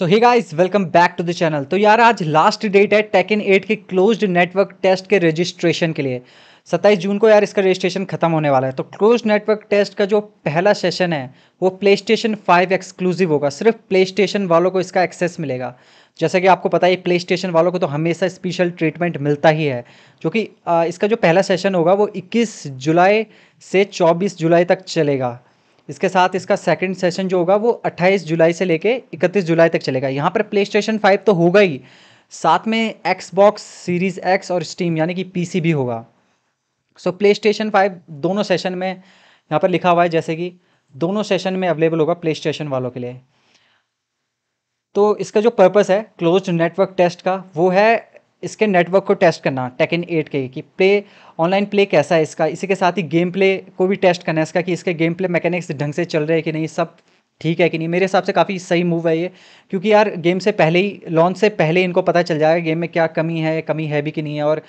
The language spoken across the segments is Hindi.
so hi guys welcome back to the channel तो यार आज लास्ट डेट है टेक इन एट के क्लोज्ड नेटवर्क टेस्ट के रजिस्ट्रेशन के लिए 27 जून को यार इसका रजिस्ट्रेशन खत्म होने वाला है तो क्लोज नेटवर्क टेस्ट का जो पहला सेशन है वो प्ले स्टेशन फाइव एक्सक्लूसिव होगा सिर्फ प्ले स्टेशन वालों को इसका एक्सेस मिलेगा जैसा कि आपको पता है प्ले स्टेशन वालों को तो हमेशा स्पेशल ट्रीटमेंट मिलता ही है जो कि इसका जो पहला सेशन होगा वो इक्कीस जुलाई से चौबीस जुलाई तक चलेगा इसके साथ इसका सेकंड सेशन जो होगा वो 28 जुलाई से लेके 31 जुलाई तक चलेगा यहाँ पर प्ले स्टेशन फाइव तो होगा ही साथ में एक्सबॉक्स सीरीज़ एक्स और स्टीम यानी कि पीसी भी होगा सो प्ले स्टेशन फाइव दोनों सेशन में यहाँ पर लिखा हुआ है जैसे कि दोनों सेशन में अवेलेबल होगा प्ले स्टेशन वालों के लिए तो इसका जो पर्पस है क्लोज नेटवर्क टेस्ट का वो है इसके नेटवर्क को टेस्ट करना टेकन एट के कि प्ले ऑनलाइन प्ले कैसा है इसका इसी के साथ ही गेम प्ले को भी टेस्ट करना है इसका कि इसके गेम प्ले मैकेनिक्स ढंग से चल रहे हैं कि नहीं सब ठीक है कि नहीं मेरे हिसाब से काफ़ी सही मूव है ये क्योंकि यार गेम से पहले ही लॉन्च से पहले इनको पता चल जाएगा गेम में क्या कमी है कमी है भी कि नहीं है और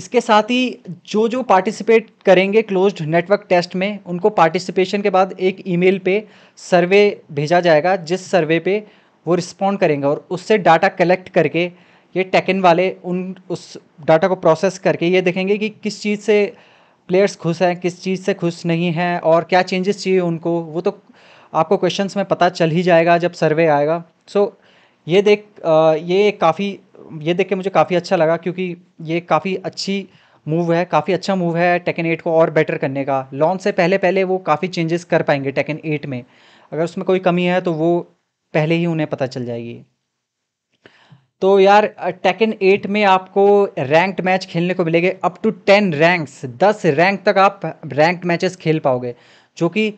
इसके साथ ही जो जो पार्टिसिपेट करेंगे क्लोज्ड नेटवर्क टेस्ट में उनको पार्टिसिपेशन के बाद एक ईमेल पे सर्वे भेजा जाएगा जिस सर्वे पे वो रिस्पॉन्ड करेंगे और उससे डाटा कलेक्ट करके ये टेकन वाले उन उस डाटा को प्रोसेस करके ये देखेंगे कि किस चीज़ से प्लेयर्स खुश हैं किस चीज़ से खुश नहीं हैं और क्या चेंजेस चाहिए उनको वो तो आपको क्वेश्चंस में पता चल ही जाएगा जब सर्वे आएगा सो so, ये देख ये काफ़ी ये देख के मुझे काफ़ी अच्छा लगा क्योंकि ये काफ़ी अच्छी मूव है काफ़ी अच्छा मूव है टेकन एट को और बेटर करने का लॉन्च से पहले पहले वो काफ़ी चेंजेस कर पाएंगे टेकन एट में अगर उसमें कोई कमी है तो वो पहले ही उन्हें पता चल जाएगी तो यार टेकन एट में आपको रैंक्ड मैच खेलने को मिलेंगे अप टू टेन रैंक्स दस रैंक तक आप रैंक मैचेस खेल पाओगे जो कि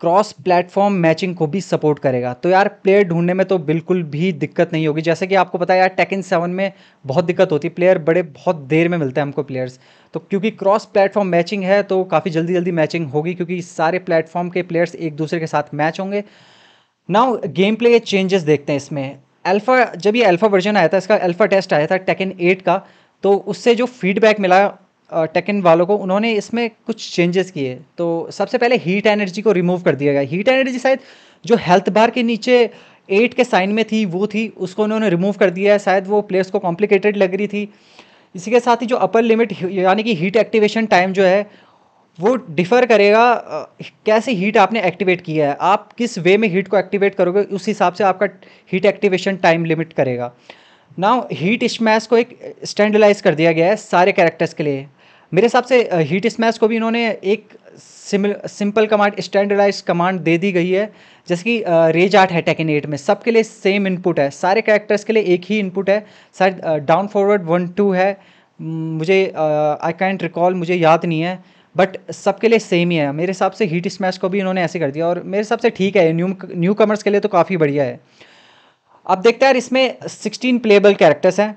क्रॉस प्लेटफॉर्म मैचिंग को भी सपोर्ट करेगा तो यार प्लेयर ढूंढने में तो बिल्कुल भी दिक्कत नहीं होगी जैसे कि आपको पता है यार टेकन सेवन में बहुत दिक्कत होती है प्लेयर बड़े बहुत देर में मिलते हैं हमको प्लेयर्स तो क्योंकि क्रॉस प्लेटफॉर्म मैचिंग है तो काफ़ी जल्दी जल्दी मैचिंग होगी क्योंकि सारे प्लेटफॉर्म के प्लेयर्स एक दूसरे के साथ मैच होंगे नाउ गेम प्ले के चेंजेस देखते हैं इसमें अल्फ़ा जब ये अल्फ़ा वर्जन आया था इसका अल्फ़ा टेस्ट आया था टेकन एट का तो उससे जो फीडबैक मिला टेकन वालों को उन्होंने इसमें कुछ चेंजेस किए तो सबसे पहले हीट एनर्जी को रिमूव कर दिया गया हीट एनर्जी शायद जो हेल्थ बार के नीचे एट के साइन में थी वो थी उसको उन्होंने रिमूव कर दिया है शायद वो प्लेयर्स को कॉम्प्लिकेटेड लग रही थी इसी के साथ ही जो अपर लिमिट यानी कि हीट एक्टिवेशन टाइम जो है वो डिफ़र करेगा कैसे हीट आपने एक्टिवेट किया है आप किस वे में हीट को एक्टिवेट करोगे उस हिसाब से आपका हीट एक्टिवेशन टाइम लिमिट करेगा ना हीट स्मैश को एक स्टैंडलाइज कर दिया गया है सारे कैरेक्टर्स के लिए मेरे हिसाब से हीट स्मैश को भी इन्होंने एक सिंपल कमांड स्टैंडर्डाइज कमांड दे दी गई है जैसे कि रेज आर्ट है टेकन एट में सबके लिए सेम इनपुट है सारे कैरेक्टर्स के लिए एक ही इनपुट है शायद डाउन फॉरवर्ड वन टू है मुझे आई कैंट रिकॉल मुझे याद नहीं है बट सबके लिए सेम ही है मेरे हिसाब से हीट स्मैश को भी इन्होंने ऐसे कर दिया और मेरे हिसाब से ठीक है न्यू न्यू कमर्स के लिए तो काफ़ी बढ़िया है अब देखते हैं यार इसमें सिक्सटीन प्लेबल कैरेक्टर्स हैं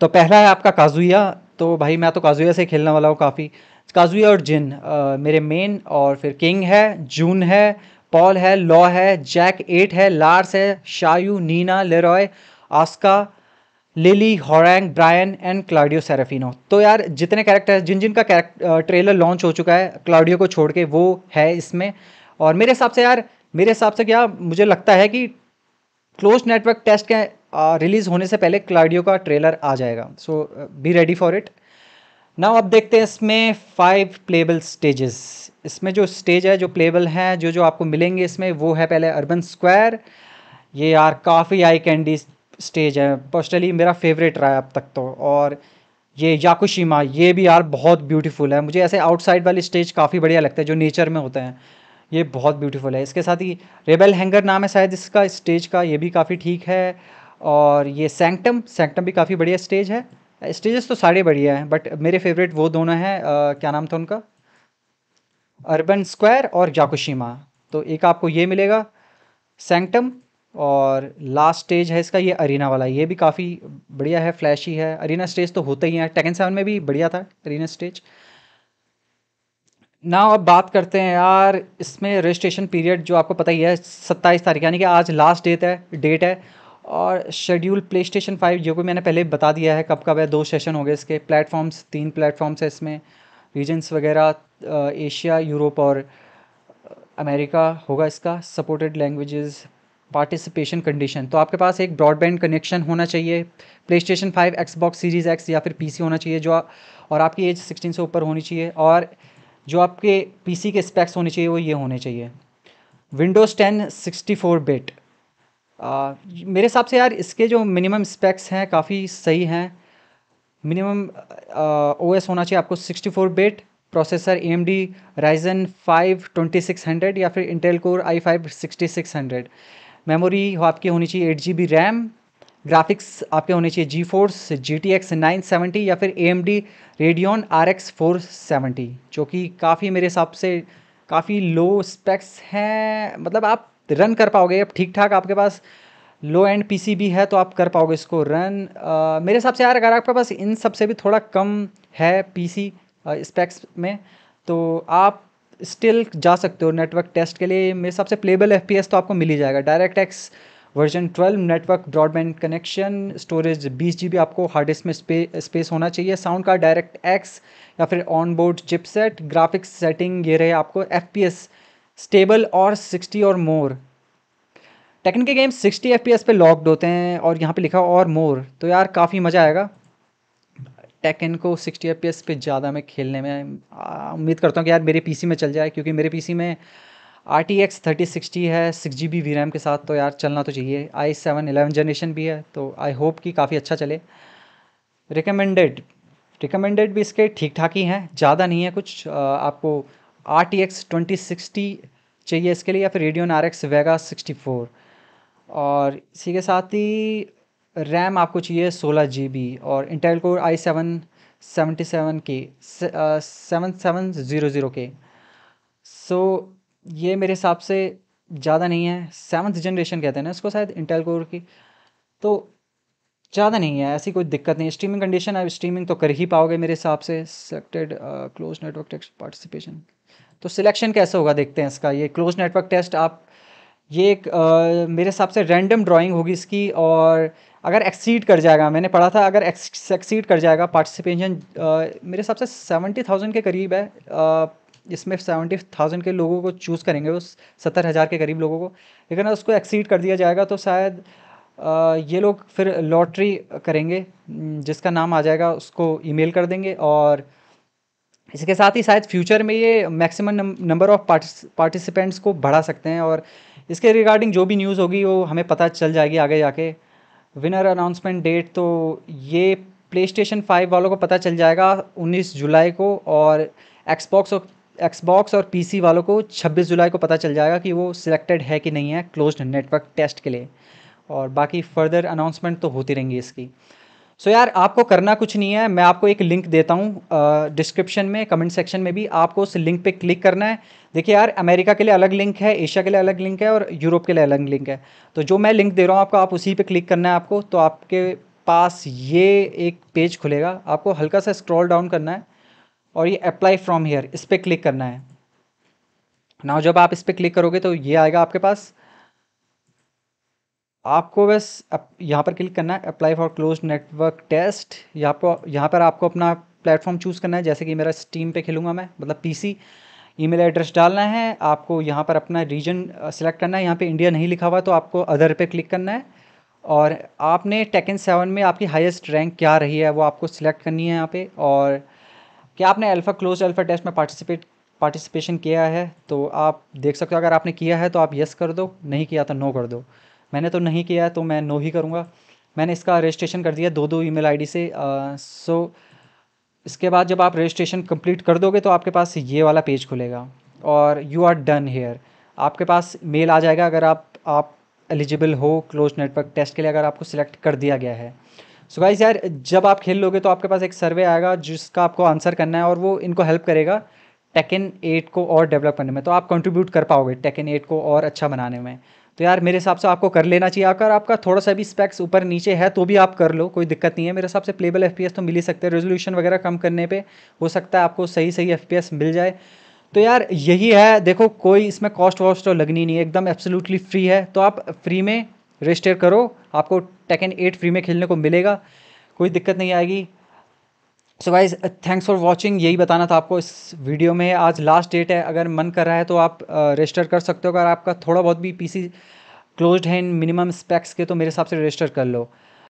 तो पहला है आपका काजुया तो भाई मैं तो काजुया से खेलने वाला हूँ काफ़ी काजुया और जिन आ, मेरे मेन और फिर किंग है जून है पॉल है लॉ है जैक एट है लार्स है शायू Nina Leroy Asuka Lili Hwoarang Bryan and Claudio Serafino तो यार जितने कैरेक्टर जिन जिन का ट्रेलर लॉन्च हो चुका है क्लाउडियो को छोड़ के वो है इसमें और मेरे हिसाब से यार मेरे हिसाब से क्या मुझे लगता है कि क्लोज नेटवर्क टेस्ट के रिलीज़ होने से पहले क्लाउडियो का ट्रेलर आ जाएगा so be ready for it now अब देखते हैं इसमें फाइव प्लेबल स्टेजेस इसमें जो स्टेज है जो प्लेबल हैं जो जो आपको मिलेंगे इसमें वो है पहले अर्बन स्क्वायर ये यार काफ़ी आई कैंडी स्टेज है पर्सनली मेरा फेवरेट रहा है अब तक तो और ये याकुशिमा ये भी यार बहुत ब्यूटीफुल है मुझे ऐसे आउटसाइड वाली स्टेज काफ़ी बढ़िया लगता है जो नेचर में होते हैं ये बहुत ब्यूटीफुल है इसके साथ ही रेबल हैंगर नाम है शायद इसका स्टेज का ये भी काफ़ी ठीक है और ये सैंक्टम सैंक्टम भी काफ़ी बढ़िया स्टेज है स्टेजेस तो सारे बढ़िया हैं बट मेरे फेवरेट वो दोनों हैं क्या नाम था उनका अर्बन स्क्वायर और जाकुशिमा तो एक आपको ये मिलेगा सैंक्टम और लास्ट स्टेज है इसका ये अरीना वाला ये भी काफ़ी बढ़िया है फ्लैशी है अरीना स्टेज तो होता ही है टेकन सेवन में भी बढ़िया था अरीना स्टेज ना अब बात करते हैं यार इसमें रजिस्ट्रेशन पीरियड जो आपको पता ही है सत्ताईस तारीख यानी कि आज लास्ट डेट है डेट है और शेड्यूल प्ले स्टेशन फाइव जो कि मैंने पहले बता दिया है कब कब है दो सेशन हो गए इसके प्लेटफॉर्म्स तीन प्लेटफॉर्म्स है इसमें रीजन्स वगैरह एशिया यूरोप और अमेरिका होगा इसका सपोर्टेड लैंग्वेजेस पार्टिसिपेशन कंडीशन तो आपके पास एक ब्रॉडबैंड कनेक्शन होना चाहिए PlayStation five Xbox series X या फिर सी होना चाहिए जो और आपकी एज सिक्सटीन से ऊपर होनी चाहिए और जो आपके सी के स्पेक्स होने चाहिए वो ये होने चाहिए Windows ten sixty four bit मेरे हिसाब से यार इसके जो मिनिमम स्पेक्स हैं काफ़ी सही हैं मिनिमम ओ एस होना चाहिए आपको sixty four bit processor A M D Ryzen five twenty six hundred या फिर Intel Core i five sixty six hundred memory आपकी होनी चाहिए eight G B RAM graphics आपके होने चाहिए GeForce G T X nine seventy या फिर A M D Radeon R X four seventy जो कि काफ़ी मेरे हिसाब से काफ़ी लो स्पेक्स हैं मतलब आप रन कर पाओगे अब ठीक ठाक आपके पास लो एंड सी भी है तो आप कर पाओगे इसको रन आ, मेरे हिसाब से यार अगर आपके पास इन सबसे भी थोड़ा कम है सी स्पेक्स में तो आप स्टिल जा सकते हो नेटवर्क टेस्ट के लिए मेरे हिसाब से प्लेबल एफ तो आपको मिल ही जाएगा DirectX version 12 network broadband connection storage बीस जी बी आपको हार्ड डिस्क में स्पे, स्पेस होना चाहिए साउंड कार्ड डायरेक्ट एक्स या फिर on board chipset graphics setting ये रहे आपको एफ पी एस स्टेबल और सिक्सटी और more technical game sixty F P S पे लॉकड होते हैं और यहाँ पर लिखा और मोर तो यार काफ़ी मज़ा आएगा टेकन को सिक्सटी एफ पे ज़्यादा मैं खेलने में उम्मीद करता हूँ कि यार मेरे पीसी में चल जाए क्योंकि मेरे पीसी में R T X thirty sixty है six G B V RAM के साथ तो यार चलना तो चाहिए आई सेवन एलेवन जनरेशन भी है तो आई होप कि काफ़ी अच्छा चले रिकमेंडेड रिकमेंडेड भी इसके ठीक ठाक ही हैं ज़्यादा नहीं है कुछ आपको R T X twenty sixty चाहिए इसके लिए या फिर Radeon R X Vega sixty four और इसी के साथ ही रैम आपको चाहिए सोलह जी बी और Intel Core i seven seventy seven K seven seven zero zero K so ये मेरे हिसाब से ज़्यादा नहीं है सेवन्थ जनरेशन कहते हैं ना इसको शायद इंटेल कोर की तो ज़्यादा नहीं है ऐसी कोई दिक्कत नहीं स्ट्रीमिंग कंडीशन आप स्ट्रीमिंग तो कर ही पाओगे मेरे हिसाब से selected close network test participation तो सिलेक्शन कैसे होगा देखते हैं इसका ये क्लोज नेटवर्क टेस्ट आप ये एक uh, मेरे हिसाब से रैंडम ड्राइंग होगी इसकी और अगर एक्सीड कर जाएगा मैंने पढ़ा था अगर एक्सीड कर जाएगा पार्टिसिपेशन मेरे हिसाब से सेवेंटी थाउजेंड के करीब है इसमें सेवेंटी थाउजेंड के लोगों को चूज़ करेंगे उस सत्तर हज़ार के करीब लोगों को लेकिन अगर उसको एक्सीड कर दिया जाएगा तो शायद ये लोग फिर लॉटरी करेंगे जिसका नाम आ जाएगा उसको ईमेल कर देंगे और इसके साथ ही शायद फ्यूचर में ये मैक्सिमम नंबर ऑफ पार्टिसिपेंट्स को बढ़ा सकते हैं और इसके रिगार्डिंग जो भी न्यूज़ होगी वो हमें पता चल जाएगी आगे जाके विनर अनाउंसमेंट डेट तो ये प्ले स्टेशन फाइव वालों को पता चल जाएगा उन्नीस जुलाई को और एक्सबॉक्स और एक्सबॉक्स और पीसी वालों को 26 जुलाई को पता चल जाएगा कि वो सिलेक्टेड है कि नहीं है क्लोज्ड नेटवर्क टेस्ट के लिए और बाकी फर्दर अनाउंसमेंट तो होती रहेंगी इसकी सो so यार आपको करना कुछ नहीं है मैं आपको एक लिंक देता हूँ डिस्क्रिप्शन में कमेंट सेक्शन में भी आपको उस लिंक पे क्लिक करना है देखिए यार अमेरिका के लिए अलग लिंक है एशिया के लिए अलग लिंक है और यूरोप के लिए अलग लिंक है तो जो मैं लिंक दे रहा हूँ आपको आप उसी पे क्लिक करना है आपको तो आपके पास ये एक पेज खुलेगा आपको हल्का सा स्क्रॉल डाउन करना है और ये अप्लाई फ्रॉम हेयर इस पर क्लिक करना है ना जब आप इस पर क्लिक करोगे तो ये आएगा आपके पास आपको बस अप यहाँ पर क्लिक करना है apply for close network test यहाँ पर यहाँ पर आपको अपना प्लेटफॉर्म चूज़ करना है जैसे कि मेरा स्टीम पे खेलूँगा मैं मतलब पीसी ईमेल एड्रेस डालना है आपको यहाँ पर अपना रीजन सेलेक्ट करना है यहाँ पे इंडिया नहीं लिखा हुआ तो आपको अदर पे क्लिक करना है और आपने टेकन सेवन में आपकी हाईएस्ट रैंक क्या रही है वो आपको सिलेक्ट करनी है यहाँ पे और क्या आपने अल्फ़ा क्लोज अल्फ़ा टेस्ट में पार्टिसिपेट पार्टिसिपेशन किया है तो आप देख सकते हो अगर आपने किया है तो आप यस कर दो नहीं किया तो नो कर दो मैंने तो नहीं किया तो मैं नो ही करूँगा मैंने इसका रजिस्ट्रेशन कर दिया दो दो ईमेल आईडी से सो इसके बाद जब आप रजिस्ट्रेशन कंप्लीट कर दोगे तो आपके पास ये वाला पेज खुलेगा और यू आर डन हेयर आपके पास मेल आ जाएगा अगर आप आप एलिजिबल हो क्लोज नेटवर्क टेस्ट के लिए अगर आपको सिलेक्ट कर दिया गया है सो so गाइस यार जब आप खेल लोगे तो आपके पास एक सर्वे आएगा जिसका आपको आंसर करना है और वो इनको हेल्प करेगा टेकन एट को और डेवलप करने में तो आप कंट्रीब्यूट कर पाओगे टेकन एट को और अच्छा बनाने में तो यार मेरे हिसाब से आपको कर लेना चाहिए अगर आपका थोड़ा सा भी स्पेक्स ऊपर नीचे है तो भी आप कर लो कोई दिक्कत नहीं है मेरे हिसाब से प्लेबल एफ तो मिल ही सकते हैं रेजोल्यूशन वगैरह कम करने पर हो सकता है आपको सही सही एफ मिल जाए तो यार यही है देखो कोई इसमें कॉस्ट वॉस्ट तो लगनी नहीं है एकदम एब्सोल्युटली फ्री है तो आप फ्री में रजिस्टर करो आपको टेकन एट फ्री में खेलने को मिलेगा कोई दिक्कत नहीं आएगी so guys thanks for watching यही बताना था आपको इस वीडियो में आज लास्ट डेट है अगर मन कर रहा है तो आप रजिस्टर uh, कर सकते हो अगर आपका थोड़ा बहुत भी पीसी क्लोज्ड है इन मिनिमम स्पेक्स के तो मेरे हिसाब से रजिस्टर कर लो